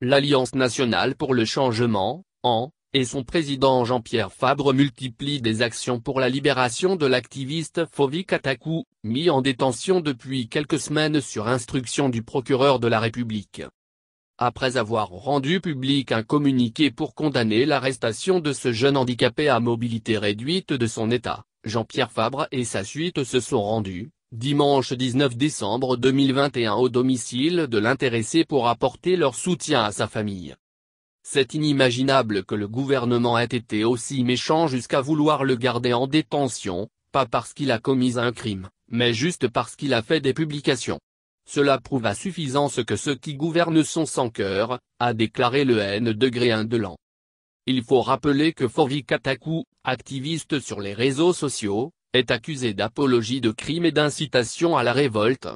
l'Alliance nationale pour le changement, AN, et son président Jean-Pierre Fabre multiplient des actions pour la libération de l'activiste Fovi Katakou, mis en détention depuis quelques semaines sur instruction du procureur de la République. Après avoir rendu public un communiqué pour condamner l'arrestation de ce jeune handicapé à mobilité réduite de son état, Jean-Pierre Fabre et sa suite se sont rendus, dimanche 19 décembre 2021 au domicile de l'intéressé pour apporter leur soutien à sa famille. C'est inimaginable que le gouvernement ait été aussi méchant jusqu'à vouloir le garder en détention, pas parce qu'il a commis un crime, mais juste parce qu'il a fait des publications. Cela prouve à suffisance que ceux qui gouvernent sont sans cœur, a déclaré le N degré 1 de l'an. Il faut rappeler que Forvi Kataku, activiste sur les réseaux sociaux, est accusé d'apologie de crime et d'incitation à la révolte.